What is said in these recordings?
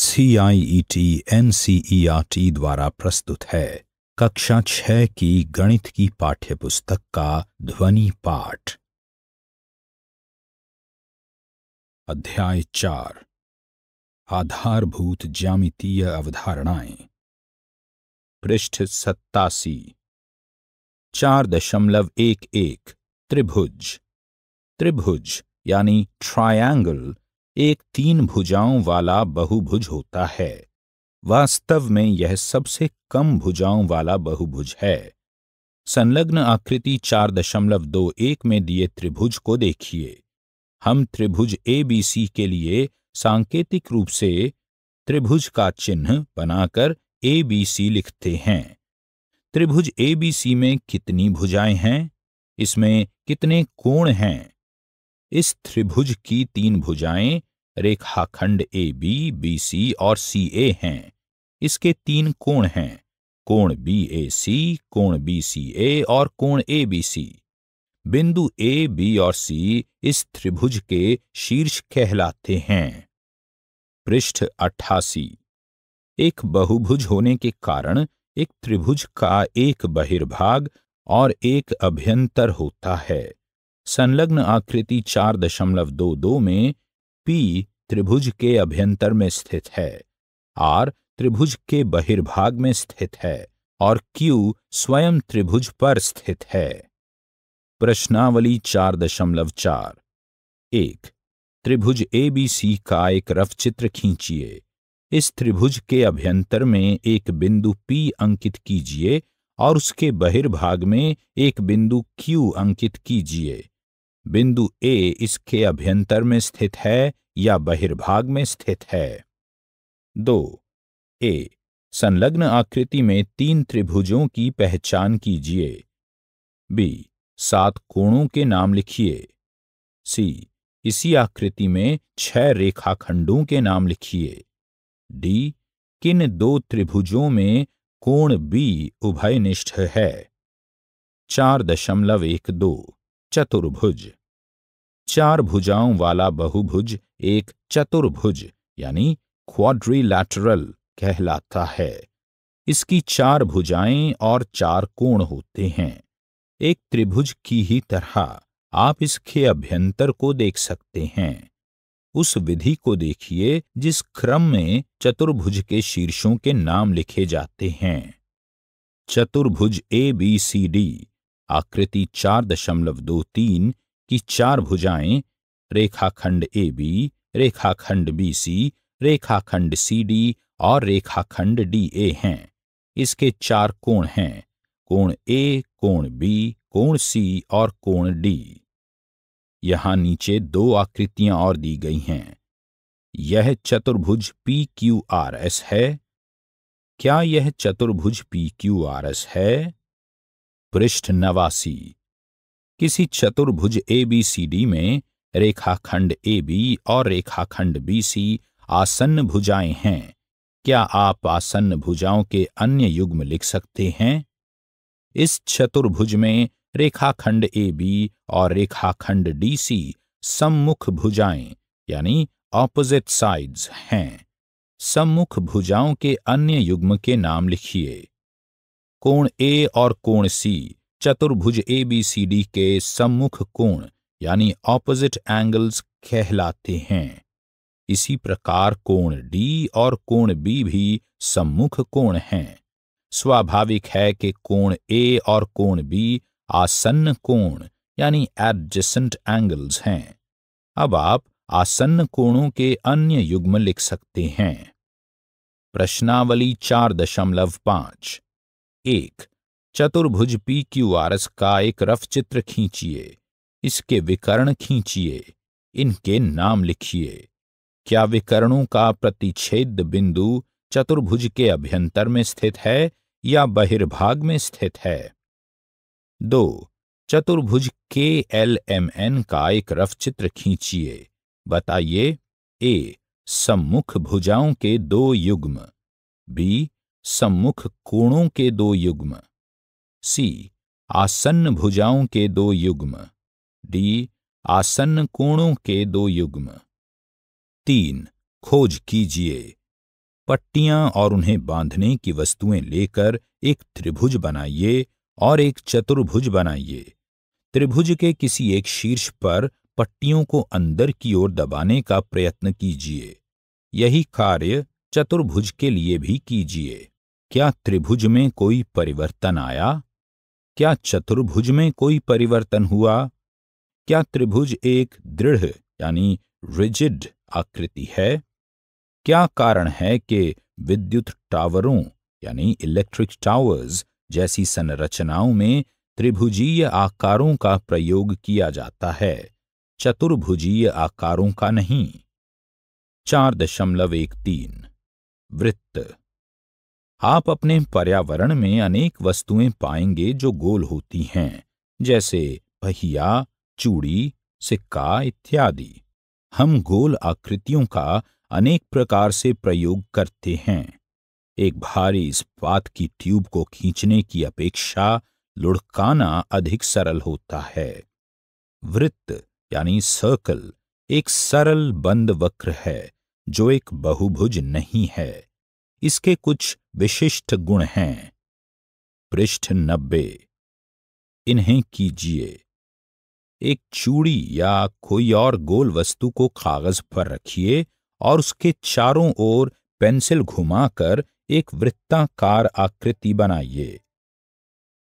CIET NCERT e e द्वारा प्रस्तुत है कक्षा छह की गणित की पाठ्यपुस्तक का ध्वनि पाठ अध्याय चार आधारभूत ज्यामितीय अवधारणाएं पृष्ठ सत्तासी चार दशमलव एक एक त्रिभुज त्रिभुज यानी ट्रायंगल एक तीन भुजाओं वाला बहुभुज होता है वास्तव में यह सबसे कम भुजाओं वाला बहुभुज है संलग्न आकृति चार दशमलव दो एक में दिए त्रिभुज को देखिए हम त्रिभुज एबीसी के लिए सांकेतिक रूप से त्रिभुज का चिन्ह बनाकर एबीसी लिखते हैं त्रिभुज एबीसी में कितनी भुजाएं हैं इसमें कितने कोण हैं इस त्रिभुज की तीन भुजाएं रेखाखंड ए बी बी सी और सी ए हैं इसके तीन कोण हैं कोण बी ए सी कोण बी सी ए और कोण ए बी सी बिंदु ए बी और सी इस त्रिभुज के शीर्ष कहलाते हैं पृष्ठ अट्ठासी एक बहुभुज होने के कारण एक त्रिभुज का एक बहिर्भाग और एक अभ्यंतर होता है संलग्न आकृति चार दशमलव दो दो में पी त्रिभुज के अभ्यंतर में स्थित है आर त्रिभुज के बहिर्भाग में स्थित है और क्यू स्वयं त्रिभुज पर स्थित है प्रश्नावली चार दशमलव चार एक त्रिभुज एबीसी का एक रफ चित्र खींचिए इस त्रिभुज के अभ्यंतर में एक बिंदु पी अंकित कीजिए और उसके बहिर्भाग में एक बिंदु Q अंकित कीजिए बिंदु ए इसके अभ्यंतर में स्थित है या बहिर्भाग में स्थित है दो ए संलग्न आकृति में तीन त्रिभुजों की पहचान कीजिए बी सात कोणों के नाम लिखिए सी इसी आकृति में छह रेखाखंडों के नाम लिखिए डी किन दो त्रिभुजों में कोण बी उभयनिष्ठ है चार दशमलव एक दो चतुर्भुज चार भुजाओं वाला बहुभुज एक चतुर्भुज यानी क्वाड्रिलैटरल कहलाता है इसकी चार भुजाएं और चार कोण होते हैं एक त्रिभुज की ही तरह आप इसके अभ्यंतर को देख सकते हैं उस विधि को देखिए जिस क्रम में चतुर्भुज के शीर्षों के नाम लिखे जाते हैं चतुर्भुज ए बी सी डी आकृति चार दशमलव दो तीन की चार भुजाएं रेखाखंड ए बी रेखाखंड बी सी रेखाखंड सी डी और रेखाखंड डी ए हैं इसके चार कोण हैं कोण ए कोण बी कोण सी और कोण डी यहां नीचे दो आकृतियां और दी गई हैं यह चतुर्भुज पी क्यू आर एस है क्या यह चतुर्भुज पी क्यू आर एस है पृष्ठ नवासी किसी चतुर्भुज एबीसीडी में रेखाखंड ए बी और रेखाखंड बीसी आसन्न भुजाएं हैं क्या आप आसन्न भुजाओं के अन्य युग्म लिख सकते हैं इस चतुर्भुज में रेखाखंड ए बी और रेखाखंड डीसी सम्मुख भुजाएं यानी ऑपोजिट साइड्स हैं सम्मुख भुजाओं के अन्य युग्म के नाम लिखिए कोण ए और कोण सी चतुर्भुज ए बी सी डी के सम्मुख कोण यानी ऑपोजिट एंगल्स कहलाते हैं इसी प्रकार कोण डी और कोण बी भी सम्मुख कोण हैं स्वाभाविक है कि कोण ए और कोण बी आसन्न कोण यानी एडजेसेंट एंगल्स हैं अब आप आसन्न कोणों के अन्य युग्म लिख सकते हैं प्रश्नावली चार दशमलव पांच एक चतुर्भुज पी क्यू आर एस का एक रफ चित्र खींचिए इसके विकर्ण खींचिए इनके नाम लिखिए क्या विकर्णों का प्रतिच्छेद बिंदु चतुर्भुज के अभ्यंतर में स्थित है या बहिर्भाग में स्थित है दो चतुर्भुज के एल एम एन का एक रफ चित्र खींचिए बताइए ए सम्मुख भुजाओं के दो युग्म बी सम्मुख कोणों के दो युग्म सी आसन्न भुजाओं के दो युग्म डी आसन्न कोणों के दो युग्म तीन खोज कीजिए पट्टियां और उन्हें बांधने की वस्तुएं लेकर एक त्रिभुज बनाइए और एक चतुर्भुज बनाइए त्रिभुज के किसी एक शीर्ष पर पट्टियों को अंदर की ओर दबाने का प्रयत्न कीजिए यही कार्य चतुर्भुज के लिए भी कीजिए क्या त्रिभुज में कोई परिवर्तन आया क्या चतुर्भुज में कोई परिवर्तन हुआ क्या त्रिभुज एक दृढ़ यानी रिजिड आकृति है क्या कारण है कि विद्युत टावरों यानी इलेक्ट्रिक टावर्स जैसी संरचनाओं में त्रिभुजीय आकारों का प्रयोग किया जाता है चतुर्भुजीय आकारों का नहीं चार दशमलव एक तीन वृत्त आप अपने पर्यावरण में अनेक वस्तुएं पाएंगे जो गोल होती हैं जैसे पहिया चूड़ी सिक्का इत्यादि हम गोल आकृतियों का अनेक प्रकार से प्रयोग करते हैं एक भारी इस्पात की ट्यूब को खींचने की अपेक्षा लुढ़काना अधिक सरल होता है वृत्त यानी सर्कल एक सरल बंद वक्र है जो एक बहुभुज नहीं है इसके कुछ विशिष्ट गुण हैं पृष्ठ नब्बे इन्हें कीजिए एक चूड़ी या कोई और गोल वस्तु को कागज पर रखिए और उसके चारों ओर पेंसिल घुमाकर एक वृत्ताकार आकृति बनाइए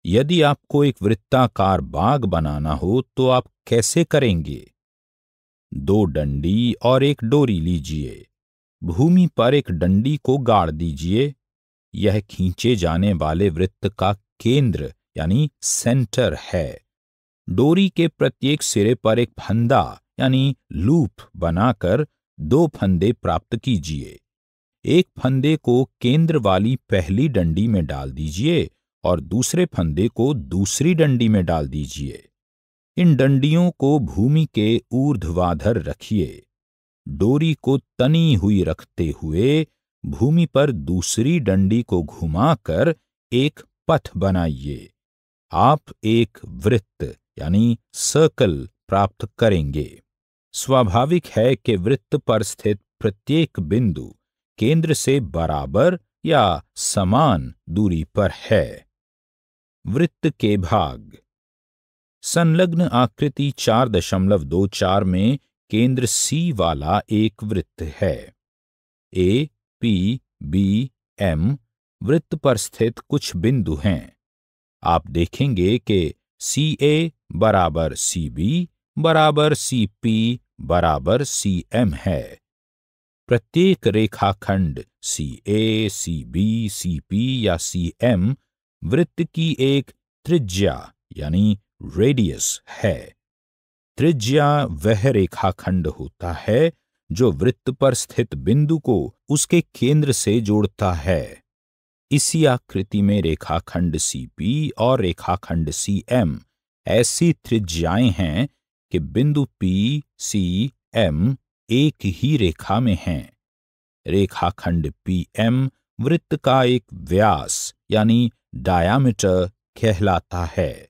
यदि आपको एक वृत्ताकार बाग बनाना हो तो आप कैसे करेंगे दो डंडी और एक डोरी लीजिए भूमि पर एक डंडी को गाड़ दीजिए यह खींचे जाने वाले वृत्त का केंद्र यानी सेंटर है डोरी के प्रत्येक सिरे पर एक फंदा यानी लूप बनाकर दो फंदे प्राप्त कीजिए एक फंदे को केंद्र वाली पहली डंडी में डाल दीजिए और दूसरे फंदे को दूसरी डंडी में डाल दीजिए इन डंडियों को भूमि के ऊर्ध्वाधर रखिए डोरी को तनी हुई रखते हुए भूमि पर दूसरी डंडी को घुमाकर एक पथ बनाइए आप एक वृत्त यानी सर्कल प्राप्त करेंगे स्वाभाविक है कि वृत्त पर स्थित प्रत्येक बिंदु केंद्र से बराबर या समान दूरी पर है वृत्त के भाग संलग्न आकृति चार दशमलव दो चार में केंद्र सी वाला एक वृत्त है ए पी बी एम वृत्त पर स्थित कुछ बिंदु हैं आप देखेंगे कि सी ए बराबर सी बी बराबर सी पी बराबर सी एम है प्रत्येक रेखाखंड सी ए सी बी सी पी या सी एम वृत्त की एक त्रिज्या यानी रेडियस है त्रिज्या वह रेखाखंड होता है जो वृत्त पर स्थित बिंदु को उसके केंद्र से जोड़ता है इसी आकृति में रेखाखंड CP और रेखाखंड CM ऐसी त्रिज्याएं हैं कि बिंदु P, C, M एक ही रेखा में हैं। रेखाखंड PM वृत्त का एक व्यास यानी डायामीटर कहलाता है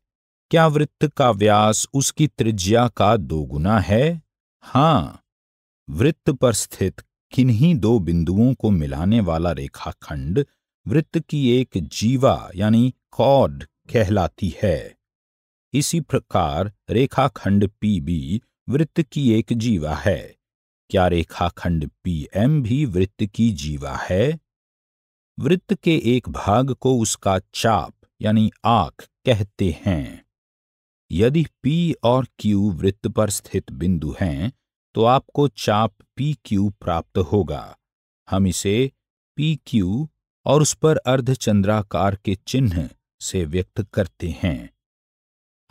क्या वृत्त का व्यास उसकी त्रिज्या का दोगुना है हाँ वृत्त पर स्थित किन्हीं दो बिंदुओं को मिलाने वाला रेखाखंड वृत्त की एक जीवा यानी कॉड कहलाती है इसी प्रकार रेखाखंड पी बी वृत्त की एक जीवा है क्या रेखाखंड एम भी वृत्त की जीवा है वृत्त के एक भाग को उसका चाप यानी आंख कहते हैं यदि P और Q वृत्त पर स्थित बिंदु हैं तो आपको चाप PQ प्राप्त होगा हम इसे PQ और उस पर अर्धचंद्राकार के चिन्ह से व्यक्त करते हैं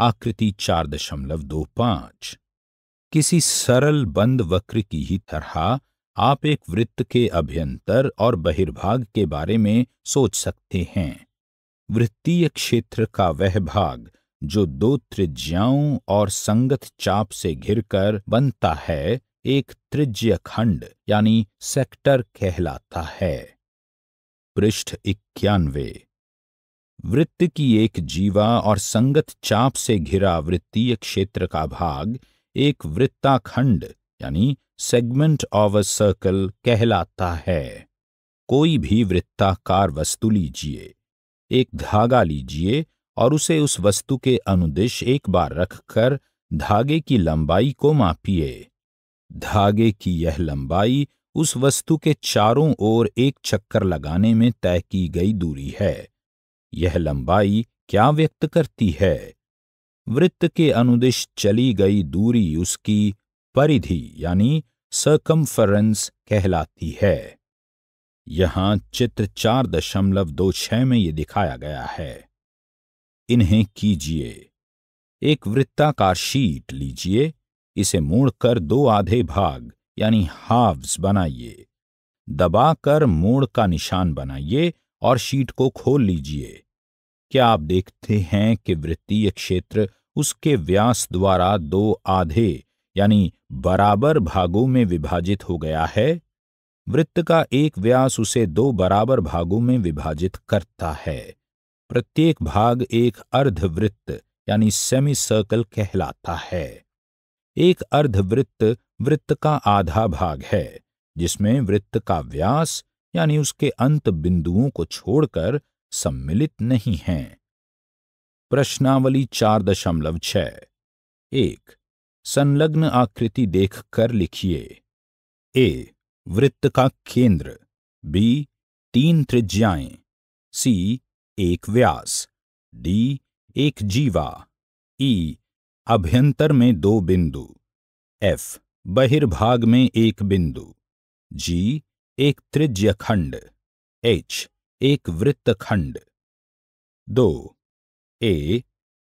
आकृति चार दशमलव दो पांच किसी सरल बंद वक्र की ही तरह आप एक वृत्त के अभ्यंतर और बहिर्भाग के बारे में सोच सकते हैं वृत्तीय क्षेत्र का वह भाग जो दो त्रिज्याओं और संगत चाप से घिरकर बनता है एक त्रिज्य खंड यानी सेक्टर कहलाता है पृष्ठ इक्यानवे वृत्त की एक जीवा और संगत चाप से घिरा वृत्तीय क्षेत्र का भाग एक वृत्ताखंड यानी सेगमेंट ऑफ अ सर्कल कहलाता है कोई भी वृत्ताकार वस्तु लीजिए एक धागा लीजिए और उसे उस वस्तु के अनुदिश एक बार रखकर धागे की लंबाई को मापिए धागे की यह लंबाई उस वस्तु के चारों ओर एक चक्कर लगाने में तय की गई दूरी है यह लंबाई क्या व्यक्त करती है वृत्त के अनुदिश चली गई दूरी उसकी परिधि यानी सर्कम्फरेंस कहलाती है यहां चित्र चार दशमलव दो छह में ये दिखाया गया है इन्हें कीजिए एक वृत्ताकार शीट लीजिए इसे मोड़कर दो आधे भाग यानी हाव्स बनाइए दबाकर मोड़ का निशान बनाइए और शीट को खोल लीजिए क्या आप देखते हैं कि वृत्तीय क्षेत्र उसके व्यास द्वारा दो आधे यानी बराबर भागों में विभाजित हो गया है वृत्त का एक व्यास उसे दो बराबर भागों में विभाजित करता है प्रत्येक भाग एक अर्धवृत्त यानी सेमी सर्कल कहलाता है एक अर्धवृत्त वृत्त का आधा भाग है जिसमें वृत्त का व्यास यानी उसके अंत बिंदुओं को छोड़कर सम्मिलित नहीं है प्रश्नावली चार दशमलव छ एक संलग्न आकृति देखकर लिखिए ए वृत्त का केंद्र बी तीन त्रिज्याएं सी एक व्यास डी एक जीवा ई अभ्यंतर में दो बिंदु एफ बहिर्भाग में एक बिंदु जी एक त्रिज्य खंड एच एक वृत्त खंड दो ए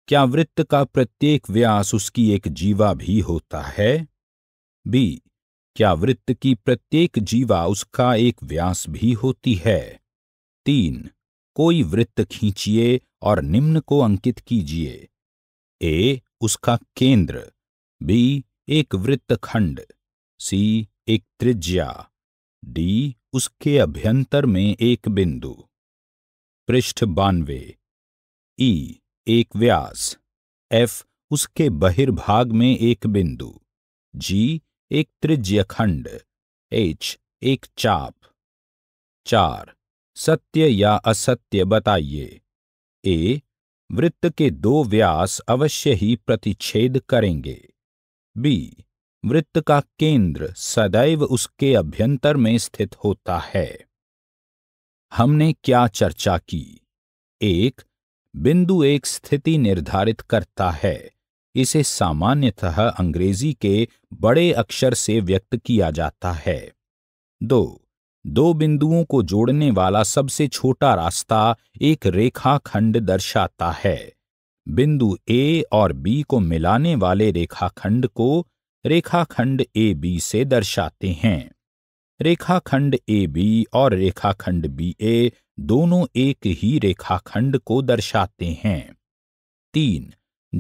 क्या वृत्त का प्रत्येक व्यास उसकी एक जीवा भी होता है बी क्या वृत्त की प्रत्येक जीवा उसका एक व्यास भी होती है तीन कोई वृत्त खींचिए और निम्न को अंकित कीजिए ए उसका केंद्र बी एक वृत्त खंड सी एक त्रिज्या डी उसके अभ्यंतर में एक बिंदु पृष्ठ बानवे ई एक व्यास एफ उसके बहिर्भाग में एक बिंदु जी एक त्रिज्य खंड एच एक चाप चार सत्य या असत्य बताइए ए वृत्त के दो व्यास अवश्य ही प्रतिच्छेद करेंगे बी वृत्त का केंद्र सदैव उसके अभ्यंतर में स्थित होता है हमने क्या चर्चा की एक बिंदु एक स्थिति निर्धारित करता है इसे सामान्यतः अंग्रेजी के बड़े अक्षर से व्यक्त किया जाता है दो दो बिंदुओं को जोड़ने वाला सबसे छोटा रास्ता एक रेखाखंड दर्शाता है बिंदु ए और बी को मिलाने वाले रेखाखंड को रेखाखंड ए बी से दर्शाते हैं रेखाखंड ए बी और रेखाखंड बी ए दोनों एक ही रेखाखंड को दर्शाते हैं तीन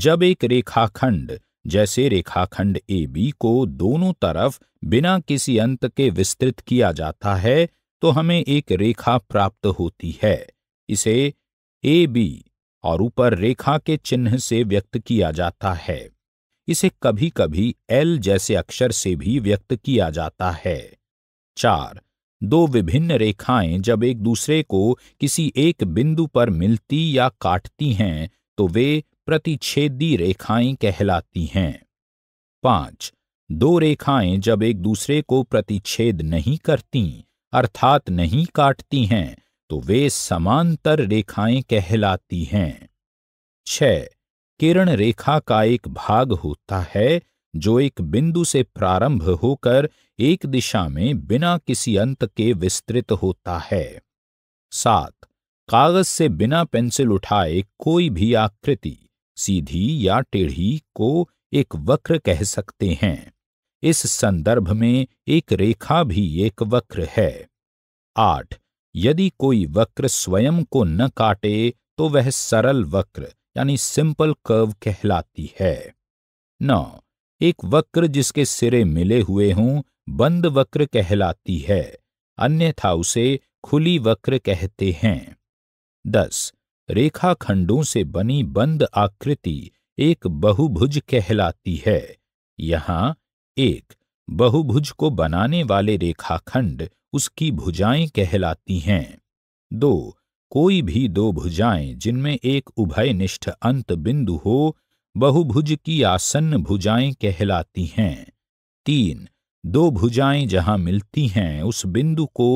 जब एक रेखाखंड जैसे रेखाखंड ए बी को दोनों तरफ बिना किसी अंत के विस्तृत किया जाता है तो हमें एक रेखा प्राप्त होती है इसे ए बी और ऊपर रेखा के चिन्ह से व्यक्त किया जाता है इसे कभी कभी एल जैसे अक्षर से भी व्यक्त किया जाता है चार दो विभिन्न रेखाएं जब एक दूसरे को किसी एक बिंदु पर मिलती या काटती हैं तो वे प्रतिच्छेदी रेखाएं कहलाती हैं पांच दो रेखाएं जब एक दूसरे को प्रतिच्छेद नहीं करती अर्थात नहीं काटती हैं तो वे समांतर रेखाएं कहलाती हैं छ किरण रेखा का एक भाग होता है जो एक बिंदु से प्रारंभ होकर एक दिशा में बिना किसी अंत के विस्तृत होता है सात कागज से बिना पेंसिल उठाए कोई भी आकृति सीधी या टेढ़ी को एक वक्र कह सकते हैं इस संदर्भ में एक रेखा भी एक वक्र है आठ यदि कोई वक्र स्वयं को न काटे तो वह सरल वक्र यानी सिंपल कर्व कहलाती है नौ एक वक्र जिसके सिरे मिले हुए हों बंद वक्र कहलाती है अन्यथा उसे खुली वक्र कहते हैं दस रेखाखंडों से बनी बंद आकृति एक बहुभुज कहलाती है यहाँ एक बहुभुज को बनाने वाले रेखाखंड उसकी भुजाएं कहलाती हैं दो कोई भी दो भुजाएं जिनमें एक उभयनिष्ठ अंत बिंदु हो बहुभुज की आसन्न भुजाएं कहलाती हैं तीन दो भुजाएं जहां मिलती हैं उस बिंदु को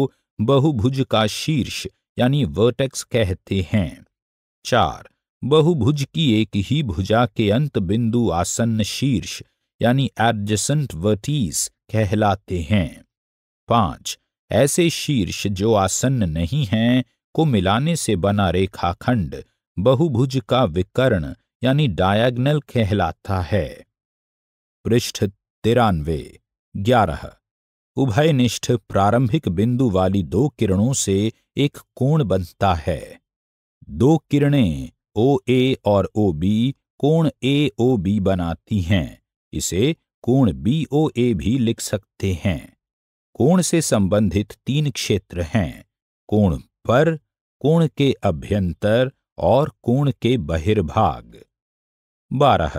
बहुभुज का शीर्ष यानी वर्टेक्स कहते हैं चार बहुभुज की एक ही भुजा के अंत बिंदु आसन्न शीर्ष यानी एडजेसेंट वर्टीस कहलाते हैं पांच ऐसे शीर्ष जो आसन्न नहीं हैं को मिलाने से बना रेखाखंड बहुभुज का विकर्ण यानी डायगनल कहलाता है पृष्ठ तिरानवे ग्यारह उभयनिष्ठ प्रारंभिक बिंदु वाली दो किरणों से एक कोण बनता है दो किरणें ओ ए और ओ बी कोण ए ओ बी बनाती हैं इसे कोण बी ओ ए भी लिख सकते हैं कोण से संबंधित तीन क्षेत्र हैं कोण पर कोण के अभ्यंतर और कोण के बहिर्भाग बारह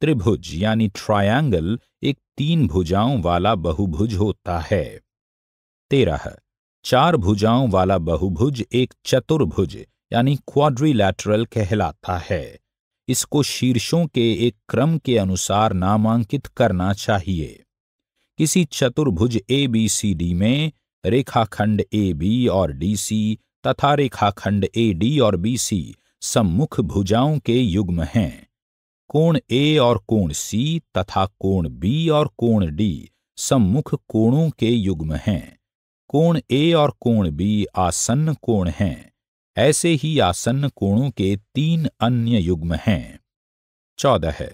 त्रिभुज यानी ट्रायंगल एक तीन भुजाओं वाला बहुभुज होता है तेरह चार भुजाओं वाला बहुभुज एक चतुर्भुज यानी क्वाड्रिलैटरल कहलाता है इसको शीर्षों के एक क्रम के अनुसार नामांकित करना चाहिए किसी चतुर्भुज ए बी सी डी में रेखाखंड ए बी और डी सी तथा रेखाखंड ए डी और बी सी सम्मुख भुजाओं के युग्म हैं कोण ए और कोण सी तथा कोण बी और कोण डी सम्मुख कोणों के युग्म हैं कोण ए और कोण बी आसन्न कोण हैं ऐसे ही आसन्न कोणों के तीन अन्य युग्म हैं चौदह है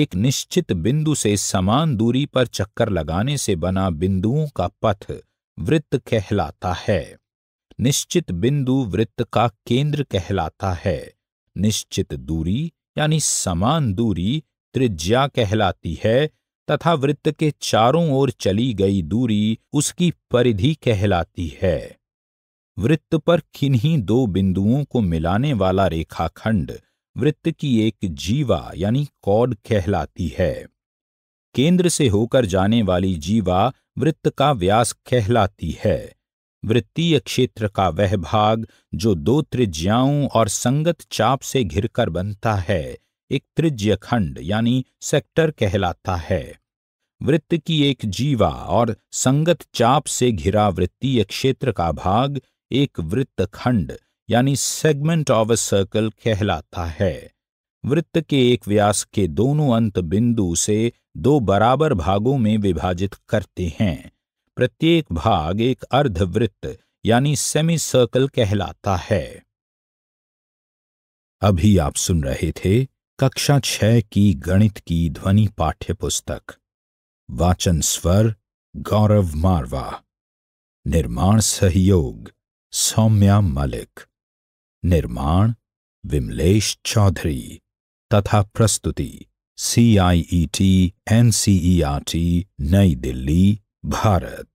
एक निश्चित बिंदु से समान दूरी पर चक्कर लगाने से बना बिंदुओं का पथ वृत्त कहलाता है निश्चित बिंदु वृत्त का केंद्र कहलाता है निश्चित दूरी यानी समान दूरी त्रिज्या कहलाती है तथा वृत्त के चारों ओर चली गई दूरी उसकी परिधि कहलाती है वृत्त पर किन्हीं दो बिंदुओं को मिलाने वाला रेखाखंड वृत्त की एक जीवा यानी कॉड कहलाती है केंद्र से होकर जाने वाली जीवा वृत्त का व्यास कहलाती है वृत्तीय क्षेत्र का वह भाग जो दो त्रिज्याओं और संगत चाप से घिरकर बनता है एक त्रिज्य खंड यानी सेक्टर कहलाता है वृत्त की एक जीवा और संगत चाप से घिरा वृत्तीय क्षेत्र का भाग एक वृत्त खंड यानी सेगमेंट ऑफ अ सर्कल कहलाता है वृत्त के एक व्यास के दोनों अंत बिंदु से दो बराबर भागों में विभाजित करते हैं प्रत्येक भाग एक अर्धवृत्त यानी सेमी सर्कल कहलाता है अभी आप सुन रहे थे कक्षा छह की गणित की ध्वनि पाठ्य पुस्तक वाचन स्वर गौरव मारवा निर्माण सहयोग सौम्या मलिक निर्माण विमलेश चौधरी तथा प्रस्तुति C I E T N C E R T नई दिल्ली भारत